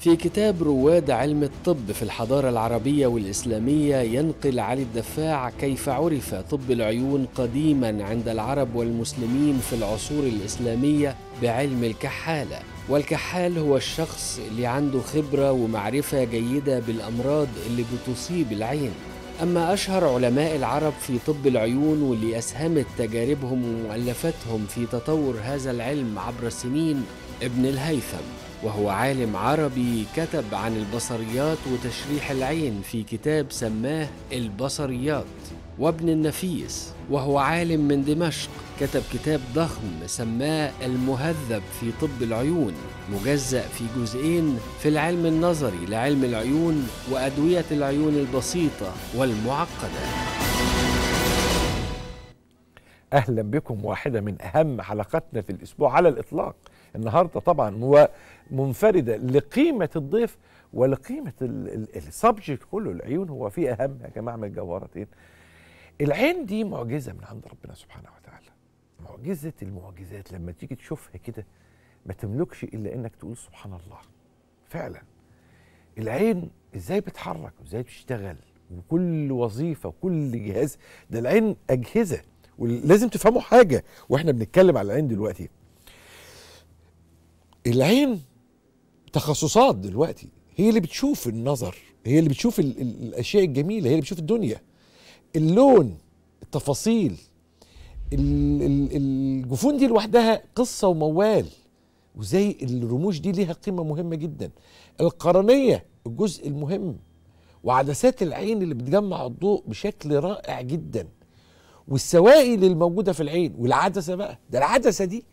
في كتاب رواد علم الطب في الحضارة العربية والإسلامية ينقل علي الدفاع كيف عرف طب العيون قديما عند العرب والمسلمين في العصور الإسلامية بعلم الكحالة والكحال هو الشخص اللي عنده خبرة ومعرفة جيدة بالأمراض اللي بتصيب العين أما أشهر علماء العرب في طب العيون واللي أسهمت تجاربهم ومؤلفاتهم في تطور هذا العلم عبر السنين ابن الهيثم وهو عالم عربي كتب عن البصريات وتشريح العين في كتاب سماه البصريات وابن النفيس وهو عالم من دمشق كتب كتاب ضخم سماه المهذب في طب العيون مجزأ في جزئين في العلم النظري لعلم العيون وأدوية العيون البسيطة والمعقدة أهلا بكم واحدة من أهم حلقاتنا في الأسبوع على الإطلاق النهاردة طبعا هو منفردة لقيمة الضيف ولقيمة السبجكت كله العيون هو فيه أهم يا جماعة من إيه؟ العين دي معجزه من عند ربنا سبحانه وتعالى معجزه المعجزات لما تيجي تشوفها كده ما تملكش الا انك تقول سبحان الله فعلا العين ازاي بتحرك وازاي بتشتغل وكل وظيفه وكل جهاز ده العين اجهزه ولازم تفهموا حاجه واحنا بنتكلم على العين دلوقتي العين تخصصات دلوقتي هي اللي بتشوف النظر هي اللي بتشوف الاشياء الجميله هي اللي بتشوف الدنيا اللون التفاصيل الجفون دي لوحدها قصه وموال وزي الرموش دي ليها قيمه مهمه جدا القرنيه الجزء المهم وعدسات العين اللي بتجمع الضوء بشكل رائع جدا والسوائل الموجوده في العين والعدسه بقى ده العدسه دي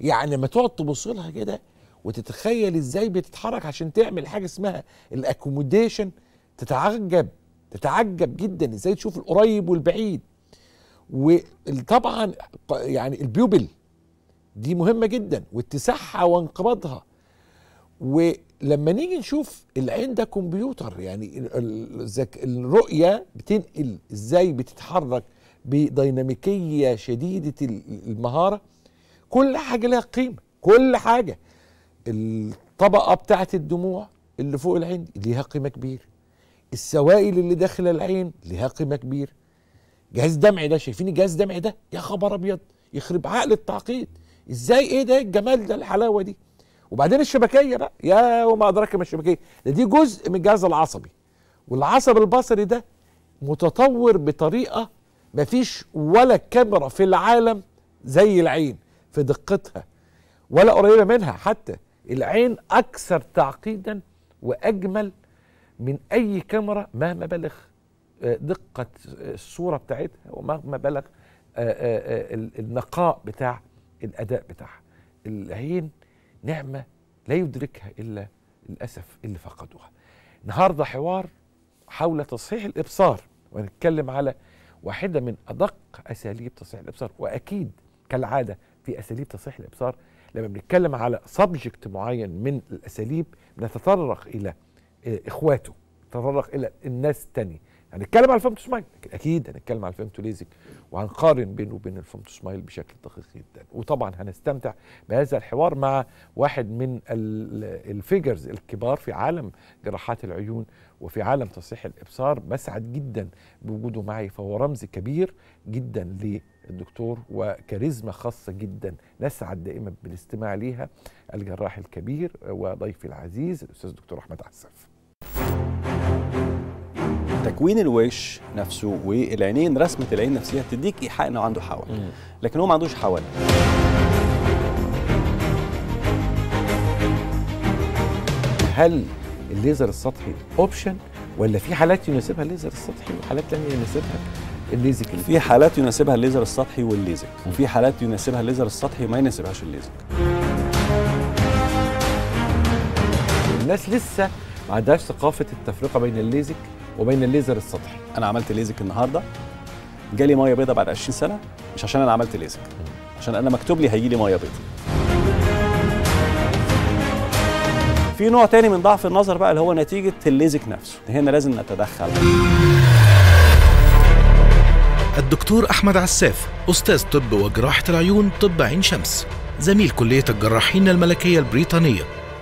يعني ما تقعد تبص لها كده وتتخيل ازاي بتتحرك عشان تعمل حاجه اسمها الاكوموديشن تتعجب تتعجب جدا ازاي تشوف القريب والبعيد وطبعا يعني البيوبل دي مهمه جدا واتساعها وانقباضها ولما نيجي نشوف العين ده كمبيوتر يعني الرؤيه بتنقل ازاي بتتحرك بديناميكيه شديده المهاره كل حاجه لها قيمه كل حاجه الطبقه بتاعت الدموع اللي فوق العين ليها قيمه كبيره السوائل اللي داخل العين لها قيمه كبيره جهاز دمع ده شايفين الجهاز الدمعي ده يا خبر ابيض يخرب عقل التعقيد ازاي ايه ده الجمال ده الحلاوه دي وبعدين الشبكيه بقى يا وما ادراك ما الشبكيه ده دي جزء من الجهاز العصبي والعصب البصري ده متطور بطريقه ما فيش ولا كاميرا في العالم زي العين في دقتها ولا قريبه منها حتى العين اكثر تعقيدا واجمل من اي كاميرا مهما بلغ آه، دقه آه، الصوره بتاعتها ومهما بلغ آه، النقاء بتاع الاداء بتاعها العين نعمه لا يدركها الا للاسف اللي فقدوها النهارده حوار حول تصحيح الابصار ونتكلم على واحده من ادق اساليب تصحيح الابصار واكيد كالعاده في اساليب تصحيح الابصار لما بنتكلم على سبجكت معين من الاساليب نتطرق الى اخواته تطرق الى الناس الثانيه هنتكلم على الفيمتو سمايل اكيد هنتكلم على الفيمتو ليزك وهنقارن بينه وبين الفيمتو سمايل بشكل دقيق جدا وطبعا هنستمتع بهذا الحوار مع واحد من الفيجرز الكبار في عالم جراحات العيون وفي عالم تصحيح الابصار بسعد جدا بوجوده معي فهو رمز كبير جدا للدكتور وكاريزما خاصه جدا نسعد دائما بالاستماع ليها الجراح الكبير وضيفي العزيز الاستاذ الدكتور احمد عساف تكوين الوش نفسه والعينين رسمه العين نفسها تديك ايحاء انه عنده حول لكن هو ما عندوش حول هل الليزر السطحي اوبشن ولا في حالات يناسبها الليزر السطحي وحالات تانية يناسبها الليزك في حالات يناسبها الليزر السطحي والليزك وفي حالات يناسبها الليزر السطحي وما يناسبهاش الليزك الناس لسه ما عندهاش ثقافه التفرقه بين الليزك وبين الليزر السطحي انا عملت ليزك النهارده جالي ميه بيضة بعد 20 سنه مش عشان انا عملت ليزك عشان انا مكتوب لي هيجي لي ميه بيضة في نوع تاني من ضعف النظر بقى اللي هو نتيجه الليزك نفسه هنا لازم نتدخل الدكتور احمد عساف استاذ طب وجراحه العيون طب عين شمس زميل كليه الجراحين الملكيه البريطانيه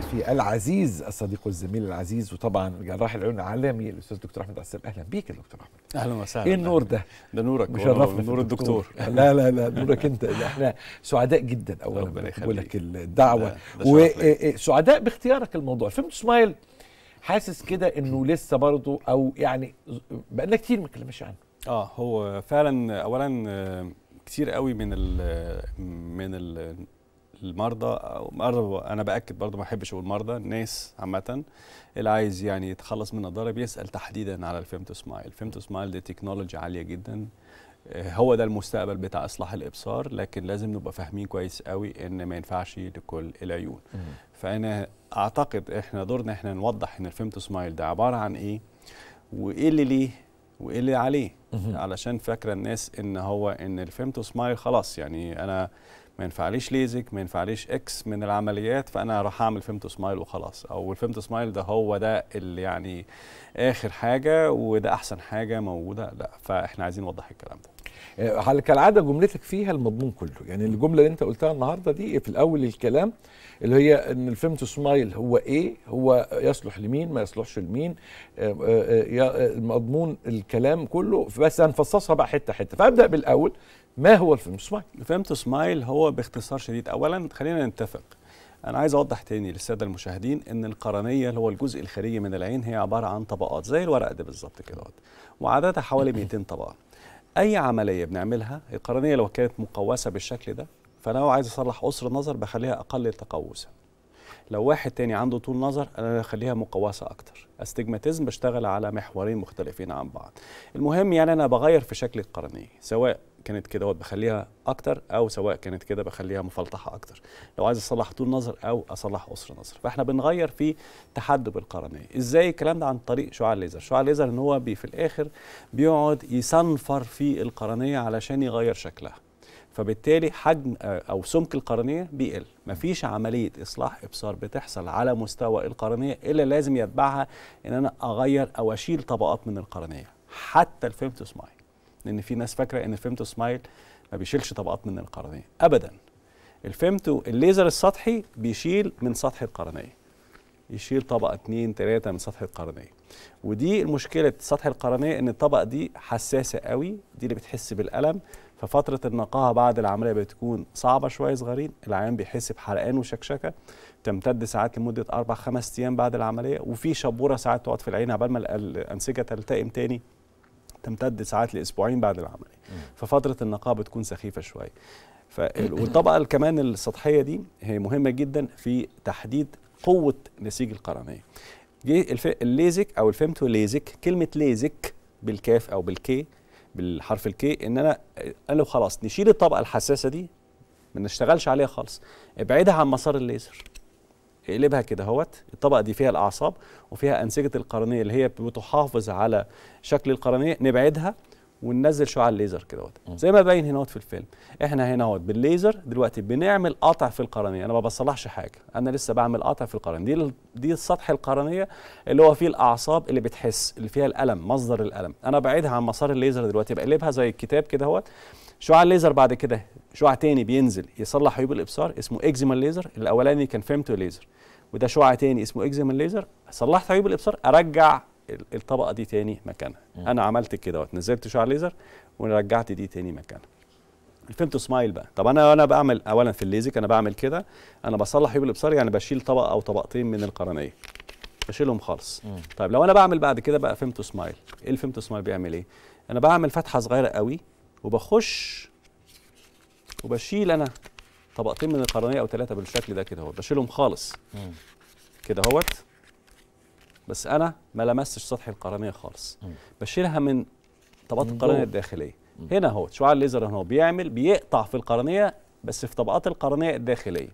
ضيفي العزيز الصديق والزميل العزيز وطبعا جراح العيون العالمي الاستاذ دكتور احمد عسل اهلا بيك يا دكتور احمد اهلا وسهلا ايه النور ده ده نورك مشرفنا نور الدكتور لا لا لا نورك انت احنا سعداء جدا اولا لك الدعوه وسعداء إيه، إيه، باختيارك الموضوع فيلم سمايل حاسس كده انه لسه برضه او يعني بقالنا كتير ما اتكلمناش عنه اه هو فعلا اولا آه، كتير قوي من ال من ال المرضى انا باكد برضه ما بحبش اقول مرضى الناس عامه اللي عايز يعني يتخلص من الضرر بيسال تحديدا على الفيمتو سمايل الفيمتو سمايل دي تكنولوجي عاليه جدا آه، هو ده المستقبل بتاع اصلاح الابصار لكن لازم نبقى فاهمين كويس قوي ان ما ينفعش لكل العيون فانا اعتقد احنا دورنا احنا نوضح ان الفيمتو سمايل ده عباره عن ايه وايه اللي ليه وايه اللي عليه علشان فاكره الناس ان هو ان الفيمتو سمايل خلاص يعني انا ما ينفعليش ليزك ما ينفعليش اكس من العمليات فانا راح اعمل فيمتو سمايل وخلاص او الفيمتو سمايل ده هو ده اللي يعني اخر حاجه وده احسن حاجه موجوده لا فاحنا عايزين نوضح الكلام ده آه، على كالعاده جملتك فيها المضمون كله يعني الجمله اللي انت قلتها النهارده دي في الاول الكلام اللي هي ان الفيمتو سمايل هو ايه هو يصلح لمين ما يصلحش لمين آه، آه، مضمون الكلام كله بس هنفصصها بقى حته حته فابدا بالاول ما هو الفيلم سمايل؟ الفيلم سمايل هو باختصار شديد اولا خلينا نتفق انا عايز اوضح تاني للساده المشاهدين ان القرنيه اللي هو الجزء الخارجي من العين هي عباره عن طبقات زي الورق ده بالظبط كده وعددها حوالي 200 طبقه اي عمليه بنعملها القرنيه لو كانت مقوسه بالشكل ده فانا لو عايز اصلح قصر النظر بخليها اقل تقوسا لو واحد تاني عنده طول نظر انا اخليها مقوسه اكتر استجماتيزم بشتغل على محورين مختلفين عن بعض المهم يعني انا بغير في شكل القرنيه سواء كانت كده بخليها اكتر او سواء كانت كده بخليها مفلطحه اكتر لو عايز اصلح طول نظر او اصلح قصر نظر فاحنا بنغير في تحدب القرنيه ازاي الكلام ده عن طريق شعاع الليزر شعاع الليزر ان هو بي في الاخر بيقعد يصنفر في القرنيه علشان يغير شكلها فبالتالي حجم آه، او سمك القرنيه بيقل مفيش عمليه اصلاح ابصار بتحصل على مستوى القرنيه الا لازم يتبعها ان انا اغير او اشيل طبقات من القرنيه حتى الفيمتوس ماي لان في ناس فاكره ان الفيمتو سمايل ما بيشيلش طبقات من القرنيه ابدا الفيمتو الليزر السطحي بيشيل من سطح القرنيه يشيل طبقه اتنين تلاتة من سطح القرنيه ودي المشكله سطح القرنيه ان الطبقه دي حساسه قوي دي اللي بتحس بالالم ففتره النقاهه بعد العمليه بتكون صعبه شويه صغيرين العيان بيحس بحرقان وشكشكه تمتد ساعات لمده اربع خمس ايام بعد العمليه وفي شبوره ساعات تقعد في العين عبال ما الانسجه تلتئم تاني تمتد ساعات لاسبوعين بعد العمليه ففتره النقاهه بتكون سخيفه شويه والطبقه كمان السطحيه دي هي مهمه جدا في تحديد قوه نسيج القرنيه جه الليزك او الفيمتو ليزك كلمه ليزك بالكاف او بالكي بالحرف الكي ان انا قالوا خلاص نشيل الطبقه الحساسه دي ما نشتغلش عليها خالص ابعدها عن مسار الليزر اقلبها كده اهوت الطبقه دي فيها الاعصاب وفيها انسجه القرنيه اللي هي بتحافظ على شكل القرنيه نبعدها وننزل شعاع الليزر كده زي ما باين هنا في الفيلم احنا هنا بالليزر دلوقتي بنعمل قطع في القرنيه انا ما بصلحش حاجه انا لسه بعمل قطع في القرنيه دي دي السطح القرنيه اللي هو فيه الاعصاب اللي بتحس اللي فيها الالم مصدر الالم انا بعيدها عن مسار الليزر دلوقتي بقلبها زي الكتاب كده اهوت شعاع الليزر بعد كده شعاع تاني بينزل يصلح عيوب الابصار اسمه اكزيما ليزر الاولاني كان فيمتو ليزر وده شعاع تاني اسمه اكزيما ليزر صلحت عيوب الابصار ارجع الطبقه دي تاني مكانها م. انا عملت كده نزلت شعاع ليزر ورجعت دي تاني مكانها الفيمتو سمايل بقى طب انا انا بعمل اولا في الليزك انا بعمل كده انا بصلح عيوب الابصار يعني بشيل طبقه او طبقتين من القرنيه بشيلهم خالص مم. طيب لو انا بعمل بعد كده بقى فيمتو سمايل ايه الفيمتو سمايل بيعمل ايه انا بعمل فتحه صغيره قوي وبخش وبشيل انا طبقتين من القرنيه او ثلاثه بالشكل ده كده اهوت بشيلهم خالص كده اهوت بس انا ما لمستش سطح القرنيه خالص مم. بشيلها من طبقات القرنيه الداخليه مم. هنا اهوت شعاع الليزر هنا هو بيعمل بيقطع في القرنيه بس في طبقات القرنيه الداخليه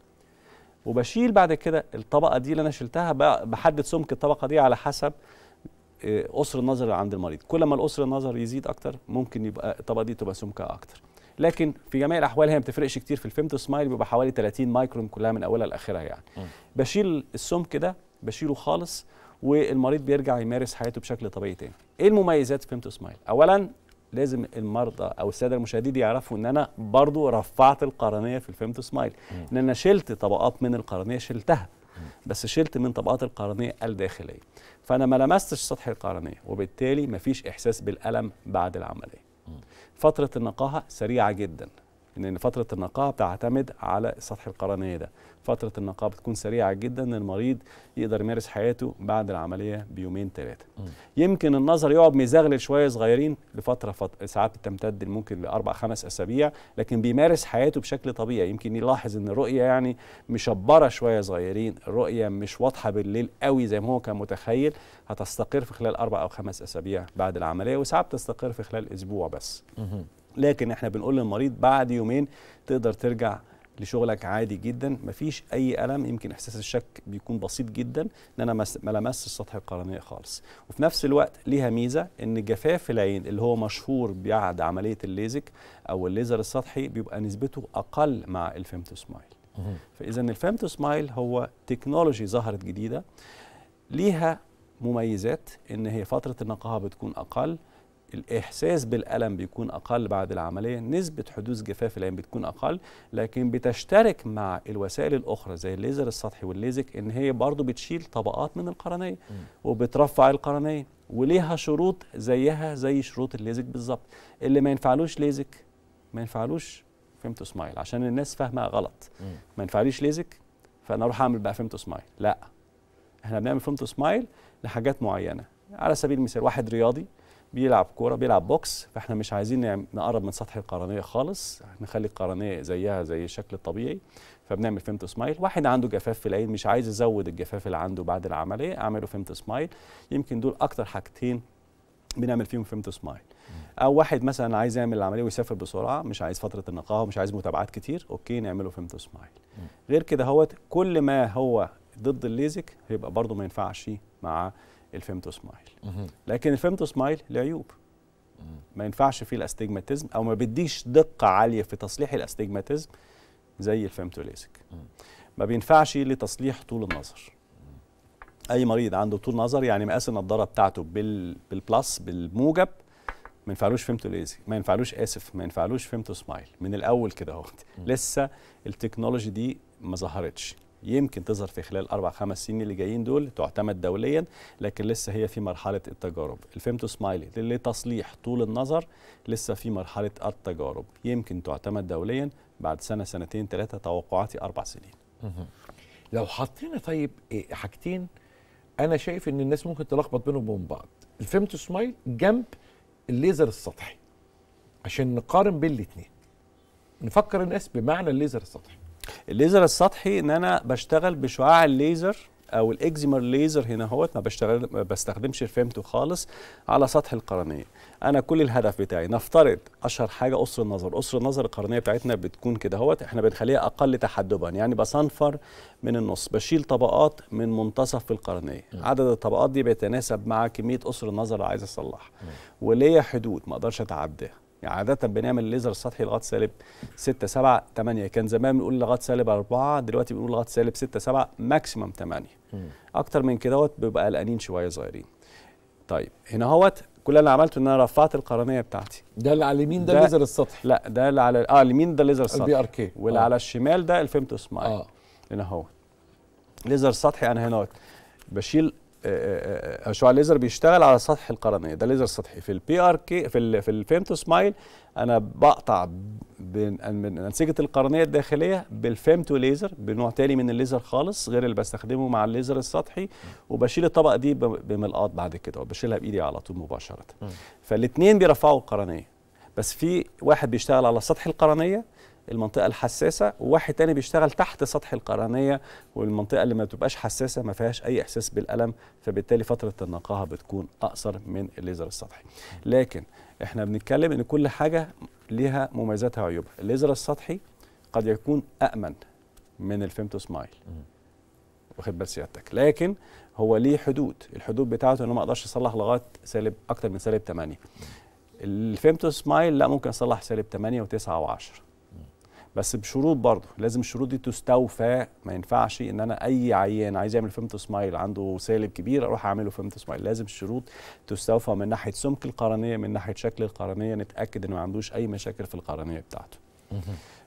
وبشيل بعد كده الطبقه دي اللي انا شلتها بحدد سمك الطبقه دي على حسب قصر آه، النظر اللي عند المريض كل ما القصر النظر يزيد اكتر ممكن يبقى الطبقه دي تبقى سمكه اكتر لكن في جميع الاحوال هي ما بتفرقش كتير في الفيمتو سمايل بيبقى حوالي 30 مايكرون كلها من اولها لاخرها يعني بشيل السمك ده بشيله خالص والمريض بيرجع يمارس حياته بشكل طبيعي تاني ايه المميزات فيمتو سمايل اولا لازم المرضى او الساده المشاهدين يعرفوا ان انا برضو رفعت القرنيه في الفيمتو سمايل ان انا شلت طبقات من القرنيه شلتها بس شلت من طبقات القرنيه الداخليه فانا ما لمستش سطح القرنيه وبالتالي مفيش احساس بالالم بعد العمليه فترة النقاهة سريعة جدا ان فتره النقاهه بتعتمد على السطح القرنيه ده فتره النقاهه بتكون سريعه جدا ان المريض يقدر يمارس حياته بعد العمليه بيومين ثلاثه يمكن النظر يقعد مزغلل شويه صغيرين لفتره فت... ساعات بتمتد ممكن لاربع خمس اسابيع لكن بيمارس حياته بشكل طبيعي يمكن يلاحظ ان الرؤيه يعني مشبره شويه صغيرين الرؤيه مش واضحه بالليل قوي زي ما هو كان متخيل هتستقر في خلال اربع او خمس اسابيع بعد العمليه وساعات بتستقر في خلال اسبوع بس لكن احنا بنقول للمريض بعد يومين تقدر ترجع لشغلك عادي جدا مفيش اي الم يمكن احساس الشك بيكون بسيط جدا ان انا ما لمسش السطح القرنيه خالص وفي نفس الوقت ليها ميزه ان جفاف العين اللي هو مشهور بعد عمليه الليزك او الليزر السطحي بيبقى نسبته اقل مع الفيمتو سمايل فاذا الفيمتو سمايل هو تكنولوجي ظهرت جديده ليها مميزات ان هي فتره النقاهه بتكون اقل الإحساس بالألم بيكون أقل بعد العملية نسبة حدوث جفاف العين بتكون أقل لكن بتشترك مع الوسائل الأخرى زي الليزر السطحي والليزك إن هي برضو بتشيل طبقات من القرنية وبترفع القرنية وليها شروط زيها زي شروط الليزك بالظبط اللي ما ينفعلوش ليزك ما ينفعلوش فيمتو سمايل عشان الناس فاهمة غلط ما ينفعليش ليزك فأنا أروح أعمل بقى فيمتو سمايل لا احنا بنعمل فيمتو سمايل لحاجات معينة على سبيل المثال واحد رياضي بيلعب كوره بيلعب بوكس فاحنا مش عايزين نعم-، نقرب من سطح القرنيه خالص نخلي القرنيه زيها زي الشكل الطبيعي فبنعمل فيمتو سمايل واحد عنده جفاف في العين مش عايز ازود الجفاف اللي عنده بعد العمليه اعمله فيمتو سمايل يمكن دول اكتر حاجتين بنعمل فيهم فيمتو سمايل او واحد مثلا عايز يعمل العمليه ويسافر بسرعه مش عايز فتره النقاهه ومش عايز متابعات كتير اوكي نعمله فيمتو سمايل غير كده هوت كل ما هو ضد الليزك هيبقى برضه ما ينفعش مع الفيمتو سمايل لكن الفيمتو سمايل له عيوب ما ينفعش فيه الاستجماتيزم او ما بديش دقه عاليه في تصليح الاستجماتيزم زي الفيمتو ليزك ما بينفعش لتصليح طول النظر اي مريض عنده طول نظر يعني مقاس النضاره بتاعته بال بالبلس بالموجب ما ينفعلوش فيمتو ليزي ما ينفعلوش اسف ما ينفعلوش فيمتو سمايل من الاول كده اهو لسه التكنولوجي دي ما ظهرتش يمكن تظهر في خلال اربع خمس سنين اللي جايين دول تعتمد دوليا لكن لسه هي في مرحله التجارب الفيمتو سمايلي لتصليح طول النظر لسه في مرحله التجارب يمكن تعتمد دوليا بعد سنه سنتين ثلاثه توقعاتي اربع سنين لو حطينا طيب إيه، حاجتين انا شايف ان الناس ممكن تلخبط بينهم وبين بعض الفيمتو سمايل جنب الليزر السطحي عشان نقارن بين الاثنين نفكر الناس بمعنى الليزر السطحي الليزر السطحي ان انا بشتغل بشعاع الليزر او الاكزيمر ليزر هنا هوت ما بشتغل ما بستخدمش الفيمتو خالص على سطح القرنيه انا كل الهدف بتاعي نفترض اشهر حاجه قصر النظر قصر النظر القرنيه بتاعتنا بتكون كده اهوت احنا بنخليها اقل تحدبا يعني بصنفر من النص بشيل طبقات من منتصف القرنيه عدد الطبقات دي بيتناسب مع كميه قصر النظر اللي عايز اصلحها وليا حدود ما اقدرش اتعداها يعني عادة بنعمل الليزر السطحي لغايه سالب 6 7 8 كان زمان بنقول لغايه سالب 4 دلوقتي بنقول لغايه سالب 6 7 ماكسيمم 8 اكتر من كده بيبقى قلقانين شويه صغيرين طيب هنا هوت كل اللي عملته ان انا رفعت القرنيه بتاعتي ده اللي على اليمين ده, ده الليزر السطحي لا ده اللي على اه اليمين ده الليزر السطحي البي ار كي واللي آه. على الشمال ده الفيمتو سمايل اه هنا هو ليزر سطحي انا هنا بشيل آه، آه، آه، شعاع الليزر بيشتغل على سطح القرنيه ده ليزر سطحي في البي ار كي في الـ في الفيمتو سمايل انا بقطع من انسجه القرنيه الداخليه بالفيمتو ليزر بنوع تاني من الليزر خالص غير اللي بستخدمه مع الليزر السطحي وبشيل الطبقه دي بملقاط بعد كده وبشيلها بايدي على طول مباشره فالاثنين بيرفعوا القرنيه بس في واحد بيشتغل على سطح القرنيه المنطقه الحساسه وواحد تاني بيشتغل تحت سطح القرنيه والمنطقه اللي ما بتبقاش حساسه ما فيهاش اي احساس بالالم فبالتالي فتره النقاهه بتكون اقصر من الليزر السطحي لكن احنا بنتكلم ان كل حاجه ليها مميزاتها وعيوبها الليزر السطحي قد يكون أأمن من الفيمتو سمايل واخد بال سيادتك لكن هو ليه حدود الحدود بتاعته ان ما اقدرش اصلح لغايه سالب اكتر من سالب 8 الفيمتو سمايل لا ممكن اصلح سالب 8 و9 و10 بس بشروط برضه لازم الشروط دي تستوفى ما ينفعش ان انا اي عيان عايز يعمل فيمتو سمايل عنده سالب كبير اروح اعمله فيمتو سمايل لازم الشروط تستوفى من ناحيه سمك القرنيه من ناحيه شكل القرنيه نتاكد انه ما عندوش اي مشاكل في القرنيه بتاعته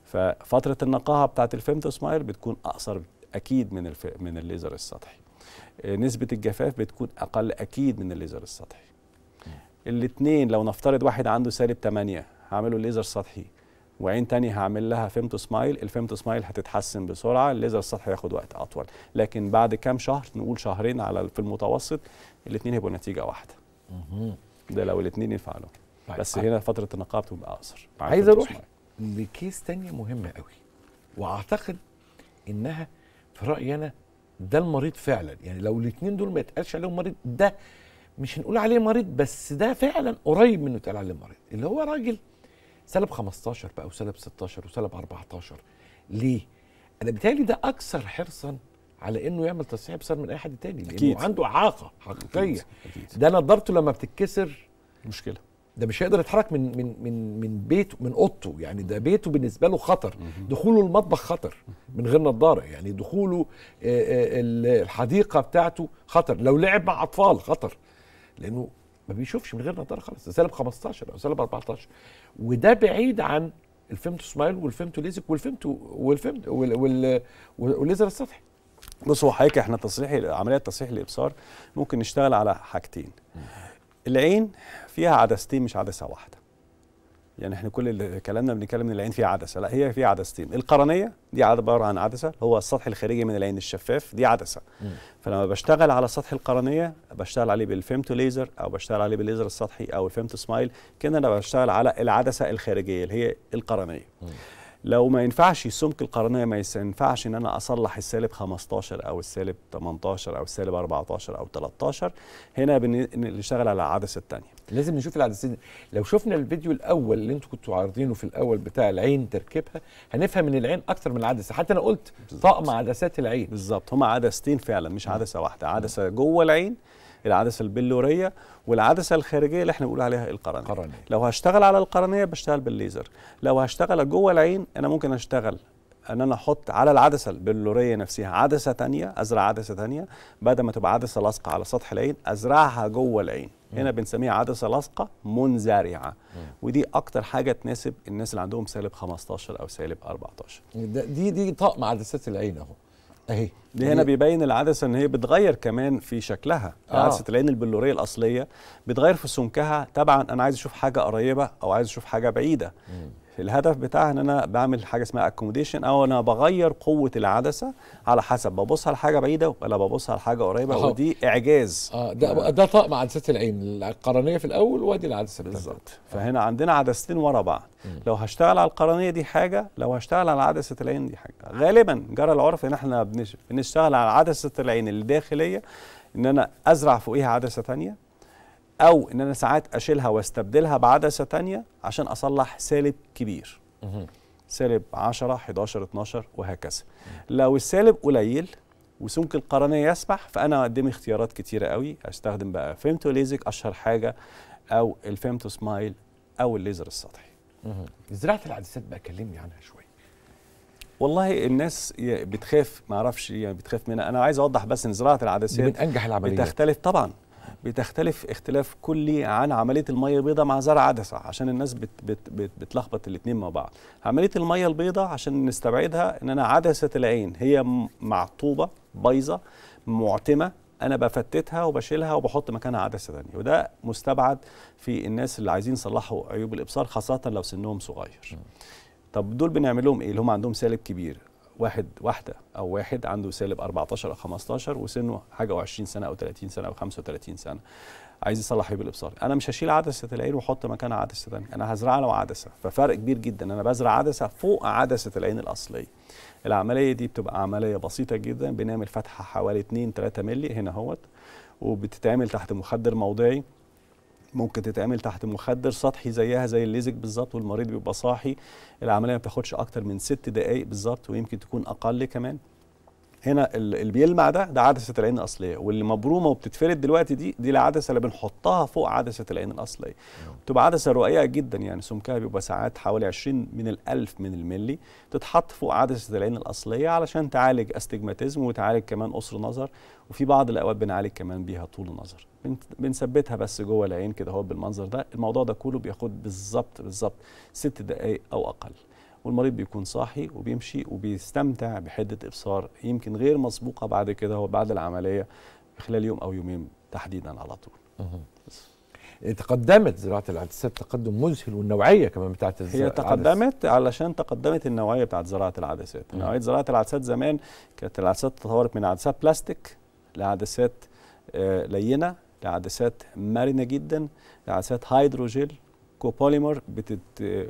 ففتره النقاهه بتاعه الفيمتو سمايل بتكون اقصر اكيد من الف... من الليزر السطحي آه، نسبه الجفاف بتكون اقل اكيد من الليزر السطحي الاثنين لو نفترض واحد عنده سالب 8 هعمله ليزر سطحي وعين تاني هعمل لها فيمتو سمايل الفيمتو سمايل هتتحسن بسرعه الليزر السطح هياخد وقت اطول لكن بعد كام شهر نقول شهرين على في المتوسط الاثنين هيبقوا نتيجه واحده ده لو الاثنين ينفعلوا طيب، بس طيب. هنا فتره النقابة بتبقى اقصر عايز اروح لكيس تانية مهمه قوي واعتقد انها في رايي انا ده المريض فعلا يعني لو الاثنين دول ما يتقالش عليهم مريض ده مش هنقول عليه مريض بس ده فعلا قريب من انه يتقال عليه مريض اللي هو راجل سالب 15 بقى وسالب 16 وسالب 14 ليه؟ انا بالتالي ده اكثر حرصا على انه يعمل تصحيح بسبب من اي حد تاني لانه أكيد. عنده اعاقه حقيقيه أكيد. ده نضارته لما بتتكسر مشكله ده مش هيقدر يتحرك من من من من بيته من اوضته يعني ده بيته بالنسبه له خطر دخوله المطبخ خطر من غير نظاره يعني دخوله آه، آه، الحديقه بتاعته خطر لو لعب مع اطفال خطر لانه ما بيشوفش من غير نضاره خالص سالب 15 او سالب 14 وده بعيد عن الفيمتو سمايل والفيمتو ليزك والفيمتو والفيمتو والليزر السطحي بص هو حضرتك احنا تصريح عمليه تصحيح الابصار ممكن نشتغل على حاجتين العين فيها عدستين مش عدسه واحده يعني احنا كل كلامنا بنتكلم ان العين فيها عدسه لا هي فيها عدستين القرنيه دي عباره عن عدسه هو السطح الخارجي من العين الشفاف دي عدسه فلما بشتغل على سطح القرنيه بشتغل عليه بالفيمتو ليزر او بشتغل عليه بالليزر السطحي او الفيمتو سمايل كده انا بشتغل على العدسه الخارجيه اللي هي القرنيه لو ما ينفعش سمك القرنيه ما ينفعش ان انا اصلح السالب 15 او السالب 18 او السالب 14 او 13 هنا بنشتغل على العدسه الثانيه لازم نشوف العدسه لو شفنا الفيديو الاول اللي انتوا كنتوا عارضينه في الاول بتاع العين تركيبها هنفهم ان العين اكثر من العدسه حتى انا قلت طقم عدسات العين بالظبط هما عدستين فعلا مش عدسه واحده عدسه جوه العين العدسه البلوريه والعدسه الخارجيه اللي احنا بنقول عليها القرنيه قرنية. لو هشتغل على القرنيه بشتغل بالليزر لو هشتغل جوه العين انا ممكن اشتغل ان انا احط على العدسه البلوريه نفسها عدسه تانية ازرع عدسه تانية بدل ما تبقى عدسه لاصقه على سطح العين ازرعها جوه العين م. هنا بنسميها عدسه لاصقه منزرعه ودي اكتر حاجه تناسب الناس اللي عندهم سالب 15 او سالب 14 دي دي طقم عدسات العين اهو اهي دي هنا يعني بيبين العدسه ان هي بتغير كمان في شكلها آه. عدسه العين البلوريه الاصليه بتغير في سمكها طبعا انا عايز اشوف حاجه قريبه او عايز اشوف حاجه بعيده مم. الهدف بتاعها ان انا بعمل حاجه اسمها اكوموديشن او انا بغير قوه العدسه على حسب ببص على حاجه بعيده ولا ببص على حاجه قريبه أوه. ودي اعجاز اه ده ده طقم عدسات العين القرنيه في الاول وادي العدسه بالظبط فهنا عندنا عدستين ورا بعض لو هشتغل على القرنيه دي حاجه لو هشتغل على عدسه العين دي حاجه غالبا جرى العرف ان احنا بنشتغل على عدسه العين الداخليه ان انا ازرع فوقيها عدسه ثانيه او ان انا ساعات اشيلها واستبدلها بعدسه تانية عشان اصلح سالب كبير سالب 10 11 12 وهكذا لو السالب قليل وسمك القرنيه يسمح فانا قدامي اختيارات كتيره قوي استخدم بقى فيمتو ليزك اشهر حاجه او الفيمتو سمايل او الليزر السطحي زراعه العدسات بقى كلمني عنها شويه والله الناس بتخاف ما اعرفش يعني بتخاف منها انا عايز اوضح بس ان زراعه العدسات من انجح العمليات بتختلف طبعا بتختلف اختلاف كلي عن عمليه الميه البيضاء مع زرع عدسه عشان الناس بت بت بت بتلخبط الاثنين مع بعض عمليه الميه البيضاء عشان نستبعدها ان انا عدسه العين هي معطوبه بايظه معتمه انا بفتتها وبشيلها وبحط مكانها عدسه ثانيه وده مستبعد في الناس اللي عايزين يصلحوا عيوب الابصار خاصه لو سنهم صغير طب دول بنعمل لهم ايه اللي هم عندهم سالب كبير واحد واحده او واحد عنده سالب 14 او 15 وسنه حاجه و20 سنه او 30 سنه او 35 سنه عايز يصلح عيب بالابصار انا مش هشيل عدسه العين واحط مكانها عدسه ثانيه انا هزرع لو عدسه ففرق كبير جدا انا بزرع عدسه فوق عدسه العين الاصليه العمليه دي بتبقى عمليه بسيطه جدا بنعمل فتحه حوالي 2 3 مللي هنا اهوت وبتتعمل تحت مخدر موضعي ممكن تتعمل تحت مخدر سطحي زيها زي الليزك بالظبط والمريض بيبقى صاحي العمليه ما بتاخدش اكتر من ست دقائق بالظبط ويمكن تكون اقل كمان هنا اللي بيلمع ده ده عدسه العين الاصليه واللي مبرومه وبتتفرد دلوقتي دي دي العدسه اللي بنحطها فوق عدسه العين الاصليه بتبقى عدسه رقيقه جدا يعني سمكها بيبقى ساعات حوالي 20 من الالف من الملي تتحط فوق عدسه العين الاصليه علشان تعالج استجماتيزم وتعالج كمان قصر نظر وفي بعض الاوقات بنعالج كمان بيها طول نظر بنثبتها بس جوه العين كده هو بالمنظر ده الموضوع ده كله بياخد بالظبط بالظبط ست دقائق او اقل والمريض بيكون صاحي وبيمشي وبيستمتع بحده ابصار يمكن غير مسبوقه بعد كده وبعد العمليه خلال يوم او يومين تحديدا على طول تقدمت زراعه العدسات تقدم مذهل والنوعيه كمان بتاعت الزراعه هي تقدمت علشان تقدمت النوعيه بتاعت زراعه العدسات نوعيه زراعه العدسات زمان كانت العدسات تطورت من عدسات بلاستيك لعدسات آه، لينه لعدسات مرنه جدا لعدسات هيدروجيل كوبوليمر بتت...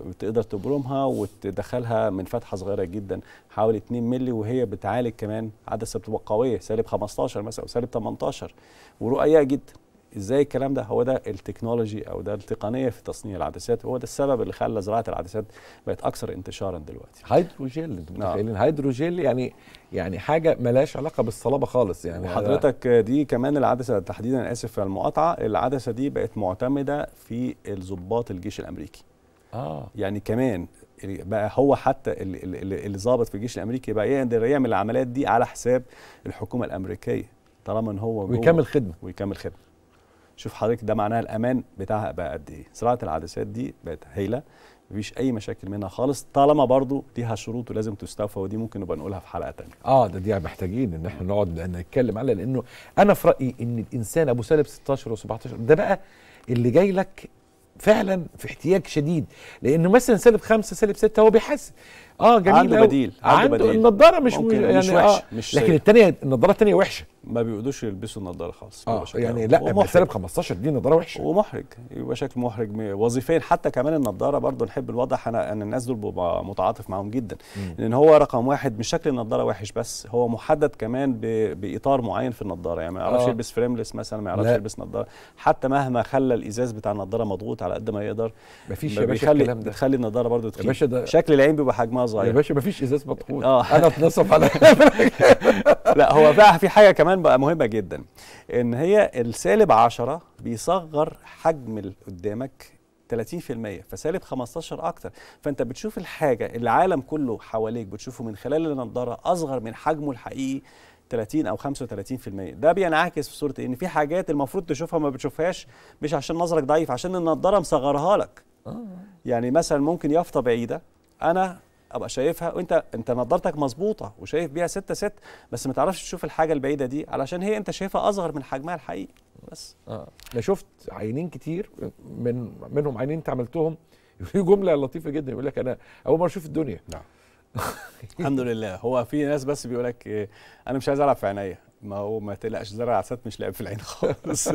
بتقدر تبرمها وتدخلها من فتحه صغيره جدا حوالي 2 مللي وهي بتعالج كمان عدسه بتبقى قويه سالب 15 مثلا او سالب 18 ورقيقه جدا ازاي الكلام ده هو ده التكنولوجي او ده التقنيه في تصنيع العدسات هو ده السبب اللي خلى زراعه العدسات بقت اكثر انتشارا دلوقتي هيدروجيل انتوا نعم. متخيلين هيدروجيل يعني يعني حاجه ملاش علاقه بالصلابه خالص يعني حضرتك دي كمان العدسه تحديدا اسف المقاطعه العدسه دي بقت معتمده في الضباط الجيش الامريكي آه. يعني كمان بقى هو حتى اللي ظابط في الجيش الامريكي بقى يقدر يعمل العمليات دي على حساب الحكومه الامريكيه طالما ان هو ويكمل خدمه ويكمل خدمه شوف حضرتك ده معناها الامان بتاعها بقى قد ايه صناعه العدسات دي بقت هايله مفيش اي مشاكل منها خالص طالما برضو ليها شروط ولازم تستوفى ودي ممكن نبقى نقولها في حلقه ثانيه اه ده دي محتاجين ان احنا نقعد نتكلم عليها لانه انا في رايي ان الانسان ابو سالب 16 و17 ده بقى اللي جاي لك فعلا في احتياج شديد لانه مثلا سالب خمسه سالب سته هو بيحس اه جميل عنده بديل عنده, عنده بديل النضاره مش, مش يعني مش آه مش لكن الثانيه النضاره الثانيه وحشه ما بيقدوش يلبسوا النضاره خالص اه يعني لا بيحترم 15 دي نضاره وحشه ومحرج يبقى شكل محرج وظيفيا حتى كمان النضاره برضو نحب الوضع انا ان الناس دول ببقى متعاطف معاهم جدا مم. لان هو رقم واحد مش شكل النضاره وحش بس هو محدد كمان باطار معين في النضاره يعني ما يعرفش آه. يلبس فريملس مثلا ما يعرفش يلبس نضاره حتى مهما خلى الازاز بتاع النضاره مضغوط على قد ما يقدر مفيش يا باشا الكلام ده بيخلي النضاره برضو تخيل شكل العين بيبقى حجمها صغير يا باشا مفيش ازاز مضغوط آه. انا اتنصف على لا هو بقى في حاجه كمان كمان بقى مهمه جدا ان هي السالب 10 بيصغر حجم اللي قدامك 30% فسالب 15 اكتر فانت بتشوف الحاجه العالم كله حواليك بتشوفه من خلال النضاره اصغر من حجمه الحقيقي 30 او 35% ده بينعكس في صوره إيه؟ ان في حاجات المفروض تشوفها ما بتشوفهاش مش عشان نظرك ضعيف عشان النضاره مصغرها لك آه. يعني مثلا ممكن يافطه بعيده انا ابقى شايفها وانت انت نظارتك مظبوطه وشايف بيها 6 6 بس ما تعرفش تشوف الحاجه البعيده دي علشان هي انت شايفها اصغر من حجمها الحقيقي بس آه. انا شفت عينين كتير من منهم عينين انت عملتهم في جمله لطيفه جدا يقول لك انا اول مره اشوف الدنيا نعم الحمد لله هو في ناس بس بيقول لك إيه، انا مش عايز العب في عينيا ما هو ما تقلقش زرع عسات مش لاعب في العين خالص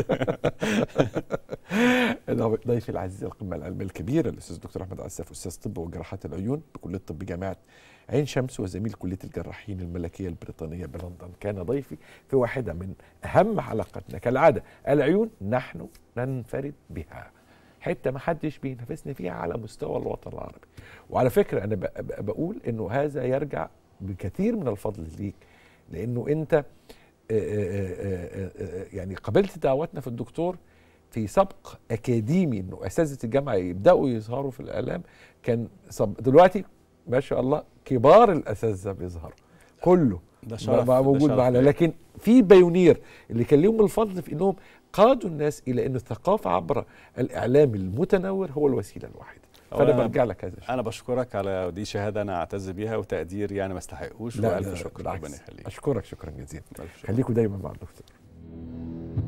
ضيفي العزيز القمه العلميه الكبيره الاستاذ الدكتور احمد عساف استاذ طب وجراحات العيون بكليه الطب جامعه عين شمس وزميل كليه الجراحين الملكيه البريطانيه بلندن كان ضيفي في واحده من اهم حلقاتنا كالعاده العيون نحن ننفرد بها حته ما حدش بينافسنا فيها على مستوى الوطن العربي وعلى فكره انا بقول انه هذا يرجع بكثير من الفضل ليك لانه انت آه، آه، آه، يعني قبلت دعوتنا في الدكتور في سبق اكاديمي انه اساتذه الجامعه يبداوا يظهروا في الاعلام كان صب دلوقتي ما شاء الله كبار الاساتذه بيظهروا كله ده شرف بقى موجود معانا لكن في بايونير اللي كان لهم الفضل في انهم قادوا الناس الى ان الثقافه عبر الاعلام المتنور هو الوسيله الوحيده فانا برجع لك هذا الشيء انا بشكرك على دي شهاده انا اعتز بيها وتقدير يعني ما استحقوش والف شكر ربنا يخليك اشكرك شكرا جزيلا خليكم دايما مع الدكتور